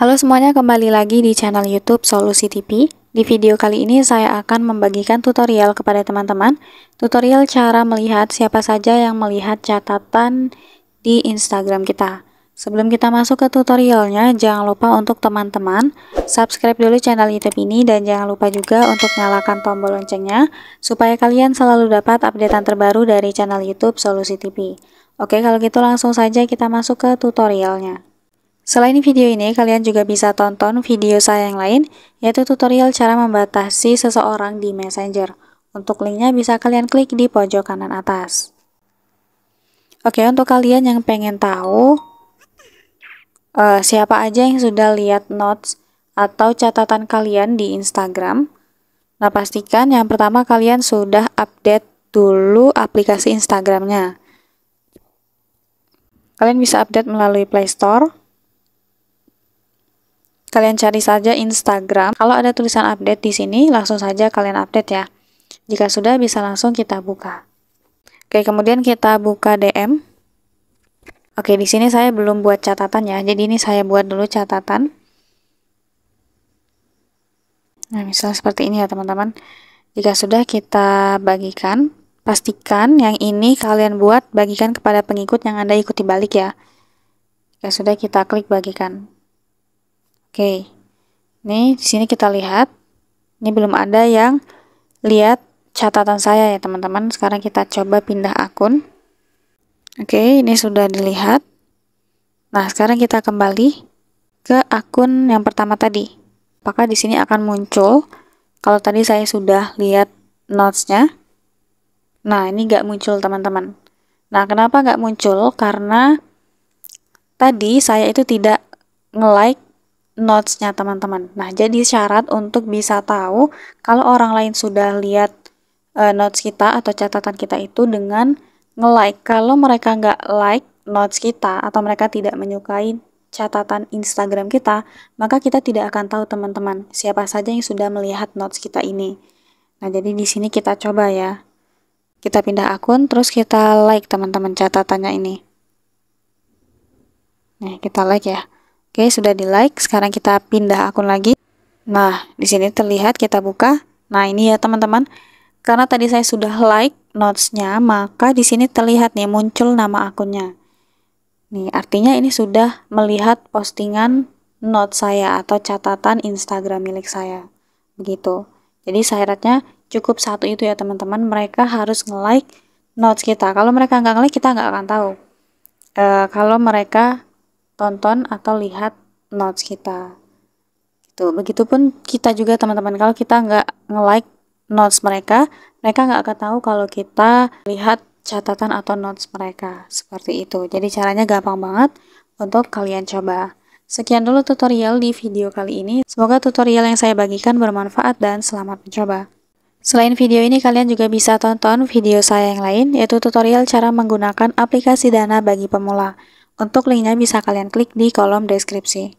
Halo semuanya, kembali lagi di channel YouTube Solusi TV. Di video kali ini saya akan membagikan tutorial kepada teman-teman, tutorial cara melihat siapa saja yang melihat catatan di Instagram kita. Sebelum kita masuk ke tutorialnya, jangan lupa untuk teman-teman subscribe dulu channel YouTube ini dan jangan lupa juga untuk nyalakan tombol loncengnya supaya kalian selalu dapat update terbaru dari channel YouTube Solusi TV. Oke, kalau gitu langsung saja kita masuk ke tutorialnya. Selain video ini, kalian juga bisa tonton video saya yang lain, yaitu tutorial cara membatasi seseorang di Messenger. Untuk linknya bisa kalian klik di pojok kanan atas. Oke, untuk kalian yang pengen tahu uh, siapa aja yang sudah lihat notes atau catatan kalian di Instagram, nah pastikan yang pertama kalian sudah update dulu aplikasi Instagramnya. Kalian bisa update melalui Play Store Kalian cari saja Instagram. Kalau ada tulisan update di sini, langsung saja kalian update ya. Jika sudah, bisa langsung kita buka. Oke, kemudian kita buka DM. Oke, di sini saya belum buat catatan ya. Jadi ini saya buat dulu catatan. Nah, misalnya seperti ini ya teman-teman. Jika sudah kita bagikan, pastikan yang ini kalian buat bagikan kepada pengikut yang Anda ikuti balik ya. jika sudah kita klik bagikan. Oke. ini di sini kita lihat. Ini belum ada yang lihat catatan saya ya, teman-teman. Sekarang kita coba pindah akun. Oke, ini sudah dilihat. Nah, sekarang kita kembali ke akun yang pertama tadi. Apakah di sini akan muncul kalau tadi saya sudah lihat notes-nya? Nah, ini nggak muncul, teman-teman. Nah, kenapa nggak muncul? Karena tadi saya itu tidak nge-like notes-nya teman-teman. Nah, jadi syarat untuk bisa tahu kalau orang lain sudah lihat uh, notes kita atau catatan kita itu dengan nge-like. Kalau mereka nggak like notes kita atau mereka tidak menyukai catatan Instagram kita, maka kita tidak akan tahu teman-teman siapa saja yang sudah melihat notes kita ini. Nah, jadi di sini kita coba ya. Kita pindah akun, terus kita like teman-teman catatannya ini. Nah kita like ya. Oke, sudah di like. Sekarang kita pindah akun lagi. Nah, di sini terlihat kita buka. Nah, ini ya teman-teman. Karena tadi saya sudah like notes-nya, maka di sini terlihat nih muncul nama akunnya. Nih, artinya ini sudah melihat postingan note saya atau catatan Instagram milik saya. Begitu. Jadi syaratnya cukup satu itu ya teman-teman. Mereka harus nge-like notes kita. Kalau mereka nggak nge-like, kita nggak akan tahu. E, kalau mereka tonton atau lihat notes kita gitu begitupun kita juga teman-teman kalau kita nggak nge-like notes mereka mereka nggak akan tahu kalau kita lihat catatan atau notes mereka seperti itu jadi caranya gampang banget untuk kalian coba sekian dulu tutorial di video kali ini semoga tutorial yang saya bagikan bermanfaat dan selamat mencoba Selain video ini, kalian juga bisa tonton video saya yang lain, yaitu tutorial cara menggunakan aplikasi Dana bagi pemula. Untuk linknya bisa kalian klik di kolom deskripsi.